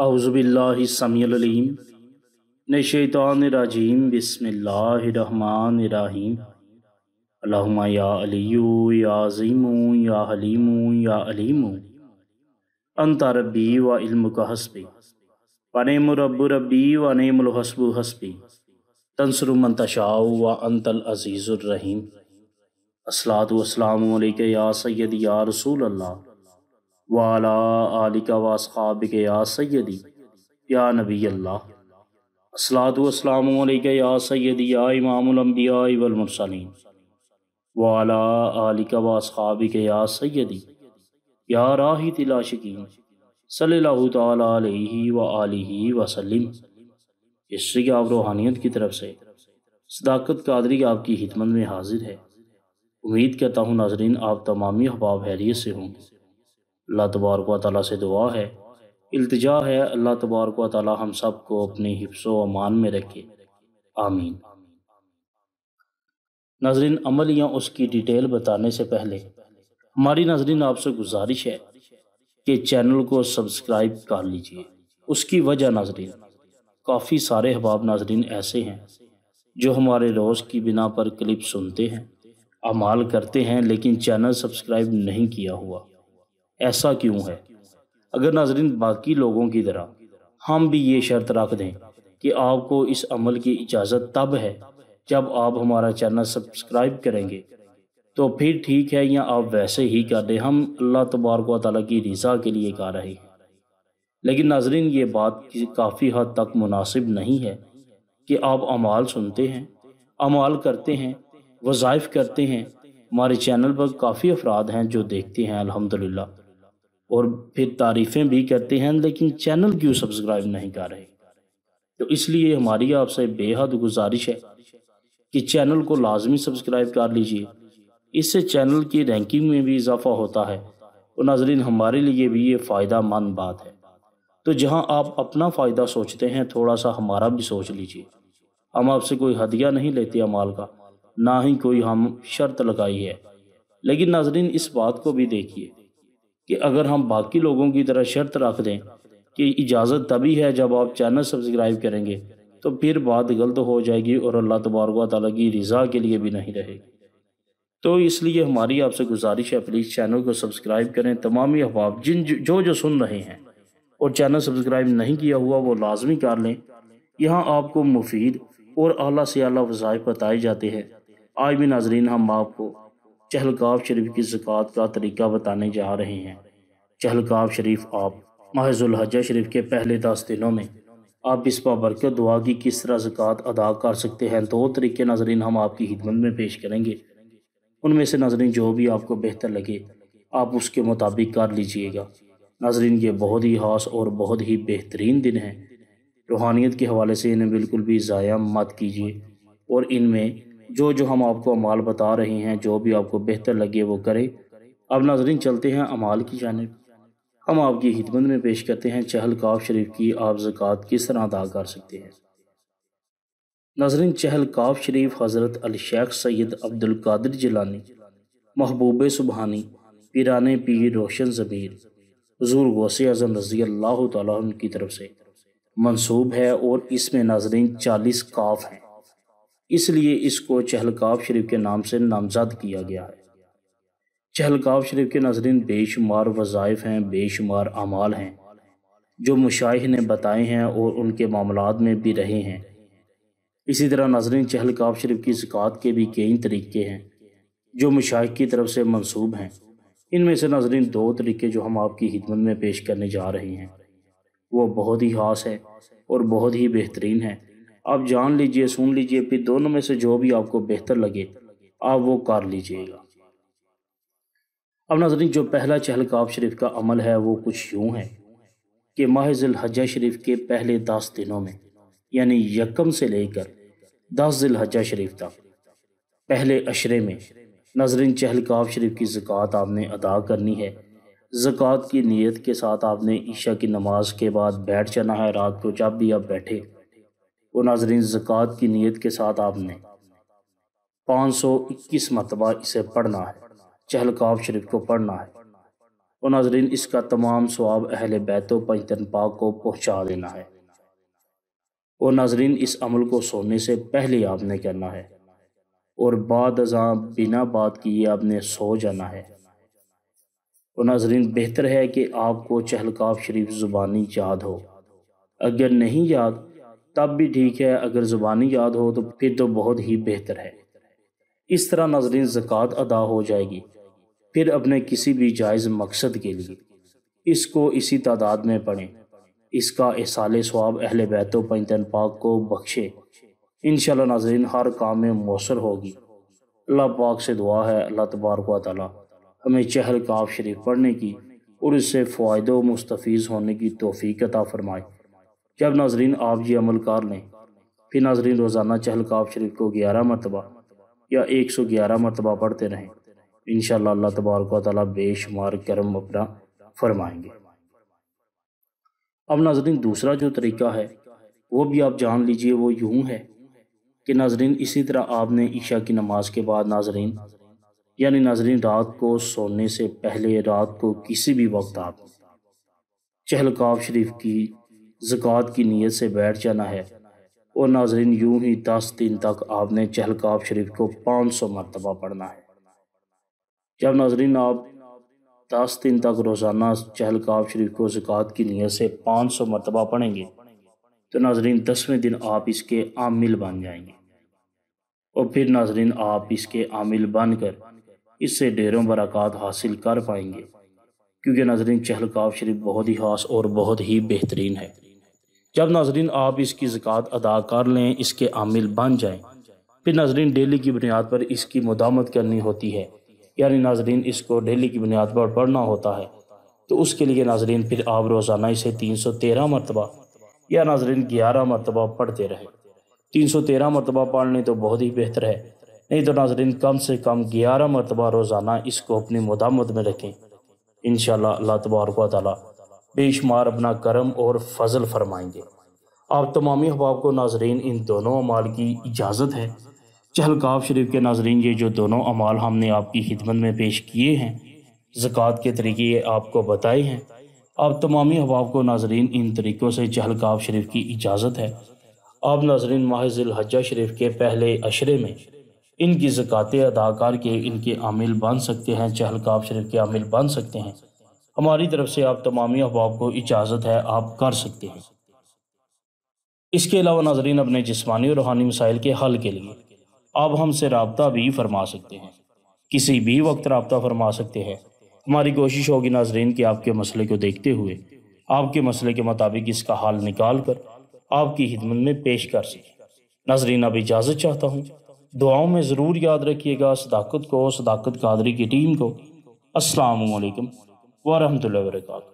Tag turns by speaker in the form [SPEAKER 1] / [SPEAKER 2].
[SPEAKER 1] अज़बिल्लासमीम नशीम बसमीम अल्लाहुम्मा या अलियू या अज़ीमू या हलीमू या अलीमू अंता रब्बी व इल्म का हसबी वनम रब्बु रब्बी वनमल हसबु हसबी तंसर मंतशाओ व अंतल अज़ीज़ुर्रहीम असलात वसलाम या सैद या रसूल अल्लाह वाला या सैदी या नबी अल्लाह या सैदी या या सैदी या राही हिस्ट्री की आप रूहानियत की तरफ से सदाकत कादरी आपकी हिदमत में हाजिर है उम्मीद करता हूँ नाजरीन आप तमामी अहबाब हैरियत से होंगे अल्लाह तबारक ताली से दुआ है अल्तजा है अल्लाह तबारक ताली हम सब को अपने हिफ्सो अमान में रखे आमीन नाजरीन अमल या उसकी डिटेल बताने से पहले हमारी नाजरीन आपसे गुजारिश है कि चैनल को सब्सक्राइब कर लीजिए उसकी वजह नाजरीन काफ़ी सारे हबाब नाजरीन ऐसे हैं जो हमारे रोज़ की बिना पर क्लिप सुनते हैं अमाल करते हैं लेकिन चैनल सब्सक्राइब नहीं किया हुआ ऐसा क्यों है अगर नाजरीन बाकी लोगों की तरह हम भी ये शर्त रख दें कि आपको इस अमल की इजाज़त तब है जब आप हमारा चैनल सब्सक्राइब करेंगे तो फिर ठीक है या आप वैसे ही कर दें हम अल्लाह तबारक ताली की रज़ा के लिए कर रहे हैं लेकिन नाजरीन ये बात काफ़ी हद तक मुनासिब नहीं है कि आप अमाल सुनते हैं अमाल करते हैं वज़ाइफ करते हैं हमारे चैनल पर काफ़ी अफराद हैं जो देखते हैं अल्हम्दुलिल्लाह और फिर तारीफ़ें भी करते हैं लेकिन चैनल क्यों सब्सक्राइब नहीं कर रहे तो इसलिए हमारी आपसे बेहद गुजारिश है कि चैनल को लाजमी सब्सक्राइब कर लीजिए इससे चैनल की रैंकिंग में भी इजाफा होता है और नाजरीन हमारे लिए भी ये फ़ायदा मंद बात है तो जहाँ आप अपना फ़ायदा सोचते हैं थोड़ा सा हमारा भी सोच लीजिए हम आपसे कोई हदिया नहीं लेते अमाल का ना ही कोई हम शर्त लगाई है लेकिन नाजरीन इस बात को भी देखिए कि अगर हम बाकी लोगों की तरह शर्त रख दें कि इजाज़त तभी है जब आप चैनल सब्सक्राइब करेंगे तो फिर बात गलत हो जाएगी और अल्लाह तबारक ताली की रज़ा के लिए भी नहीं रहेगी तो इसलिए हमारी आपसे गुजारिश है प्लीज़ चैनल को सब्सक्राइब करें तमामी अफवाब जिन जो जो सुन रहे हैं और चैनल सब्सक्राइब नहीं किया हुआ वो लाजमी कर लें यहाँ आपको मुफीद और अली से अला वज़ाइफ बताए जाते हैं आज भी नाजरीन हम आपको चहलकाब शरीफ की जक़ात का तरीका बताने जा रहे हैं चहलकाब शरीफ आप महजुल महजुलहजा शरीफ के पहले दस दिनों में आप इस के दुआ की किस तरह जक़ात अदा कर सकते हैं दो तरीके नाजरीन हम आपकी हिदमत में पेश करेंगे उनमें से नाजरीन जो भी आपको बेहतर लगे आप उसके मुताबिक कर लीजिएगा नजरिन ये बहुत ही खास और बहुत ही बेहतरीन दिन है रूहानियत के हवाले से इन्हें बिल्कुल भी ज़ाया मत कीजिए और इनमें जो जो हम आपको अमाल बता रहे हैं जो भी आपको बेहतर लगे वो करें अब नाजरीन चलते हैं अमाल की जानब हम आपकी हिदमत में पेश करते हैं चहल काव शरीफ की आप ज़क़़त किस तरह अदा कर सकते हैं नाजरीन काव शरीफ हज़रत अलशेख सैद कादिर जिलानी महबूब सुबहानी पीरान पीर रोशन ज़मीर हजूर गौसे अजम रजी अल्लाह की तरफ से मनसूब है और इसमें नाजरीन चालीस काफ हैं इसलिए इसको चहलकाव शरीफ के नाम से नामजद किया गया है चहलकाव शरीफ के नजरिन बेशुमार वज़ाइफ हैं बेशुमार अमाल हैं जो मुशाह ने बताए हैं और उनके मामला में भी रहे हैं इसी तरह नजरिन चहलकाव शरीफ की ज़क़़त के भी कई तरीके हैं जो मुशाह की तरफ से मनसूब हैं इनमें से नजरिन दो तरीके जो हम आपकी खिदमत में पेश करने जा रहे हैं वो बहुत ही खास है और बहुत ही बेहतरीन है आप जान लीजिए सुन लीजिए फिर दोनों में से जो भी आपको बेहतर लगे आप वो कर लीजिएगा अब नाजरीन जो पहला चहलकाब शरीफ का अमल है वो कुछ यूं है कि माहिलहजा शरीफ के पहले दस दिनों में यानी यकम से लेकर दस जिलहजा शरीफ तक पहले अशरे में नजरिन चहलकाब शरीफ की ज़क़़त आपने अदा करनी है ज़क़़त की नीयत के साथ आपने ईशा की नमाज के बाद बैठ जाना है रात को जब भी आप बैठे वो नाजरीन ज़क़़त की नीयत के साथ आपने पाँच सौ इक्कीस मरतबा इसे पढ़ना है चहलकाब शरीफ को पढ़ना है वो नाजरीन इसका तमाम स्वाब अहल बैतो पंजतन पाक को पहुँचा देना है वो नाजरीन इस अमल को सोने से पहले आपने करना है और बाद अजाम बिना बात किए आपने सो जाना है वो नाजरीन बेहतर है कि आपको चहलकाब शरीफ ज़ुबानी याद हो अगर नहीं याद तब भी ठीक है अगर ज़ुबानी याद हो तो फिर तो बहुत ही बेहतर है इस तरह नजरें ज़क़़त अदा हो जाएगी फिर अपने किसी भी जायज़ मकसद के लिए इसको इसी तादाद में पढ़ें इसका इसाल स्वाब अहल बैतो पैंतन पाक को बख्शे इन नाजरीन हर काम में मौसर होगी अल्लाह पाक से दुआ है अल्लाह तबारक वाली हमें चहल काफ शरीफ पढ़ने की और इससे फ़ायदों मुस्तफ़ होने की तोफ़ी कता फ़रमाए जब नाजरीन आप ये अमल कर लें फिर नाजरीन रोज़ाना चहलकाब शरीफ को ग्यारह मरतबा या एक सौ ग्यारह मरतबा पढ़ते रहें इन शाह तबारक बेशुमार करम अपना फरमाएंगे अब नाजरीन दूसरा जो तरीका है वो भी आप जान लीजिए वो यूँ है कि नाजरीन इसी तरह आपने ईशा की नमाज के बाद नाजरीन यानी नाजरीन रात को सोने से पहले रात को किसी भी वक्त आप चहलकाब शरीफ की ज़क़़त की नीयत से बैठ जाना है और नाजरीन यूं ही दस दिन तक आपने चहलकाब शरीफ को पाँच सौ मरतबा पढ़ना है जब नाजरीन आप दस दिन तक रोज़ाना चहलकाब शरीफ को जक़ात की नीयत से पाँच सौ मरतबा पढ़ेंगे तो नाजरीन दसवें दिन आप इसके आमिल बन जाएंगे और फिर नाजरीन आप इसके आमिल बनकर इससे ढेरों बरक़ात हासिल कर पाएंगे क्योंकि नाजरीन चहलकाब शरीफ बहुत ही खास और बहुत ही बेहतरीन है जब नाजरीन आप इसकी ज़क़़त अदा कर लें इसके आमिल बन जाए फिर नाजरीन डेली की बुनियाद पर इसकी मदामत करनी होती है यानी नाजरीन इसको डेली की बुनियाद पर पढ़ना होता है तो उसके लिए नाजरीन फिर आप रोज़ाना इसे तीन सौ तेरह मरतबा या नाजरीन ग्यारह मरतबा पढ़ते रहें तीन सौ तेरह मरतबा पढ़ लें तो बहुत ही बेहतर है नहीं तो नाजरीन कम से कम ग्यारह मरतबा रोज़ाना इसको अपनी मदामत में रखें इन शाह तबारक ताली बेशुमार अपना करम और फजल फरमाएंगे आप तमामी अहबाब को नाजरीन इन दोनों अमाल की इजाज़त है चहलकाब शरीफ के नाजरीन ये जो दोनों अमाल हमने आपकी खिदमत में पेश किए हैं ज़क़़त के तरीके आपको बताए हैं आप तमामी अहबाब को नाजरीन इन तरीक़ों से चहलकाब शरीफ की इजाज़त है आप नाजरीन माहिलहजा शरीफ के पहले अशरे में इनकी ज़क़़तें अदा करके इनके आमिल बन सकते हैं चहलकाब शरीफ के आमिल बन सकते हैं हमारी तरफ से आप तमामी अहबाब को इजाज़त है आप कर सकते हैं इसके अलावा नाजरीन अपने जिसमानी और रूहानी मसाइल के हल के लिए आप हमसे रबता भी फरमा सकते हैं किसी भी वक्त रबता फरमा सकते हैं हमारी कोशिश होगी नाजरीन कि आपके मसले को देखते हुए आपके मसले के मुताबिक इसका हाल निकाल कर आपकी हिदमत में पेश कर सकें नाजरीन अब इजाज़त चाहता हूँ दुआओं में ज़रूर याद रखिएगा सदाकत को सदाकत कादरी की टीम को असलकम வரமத்துள்ள வரகாத்து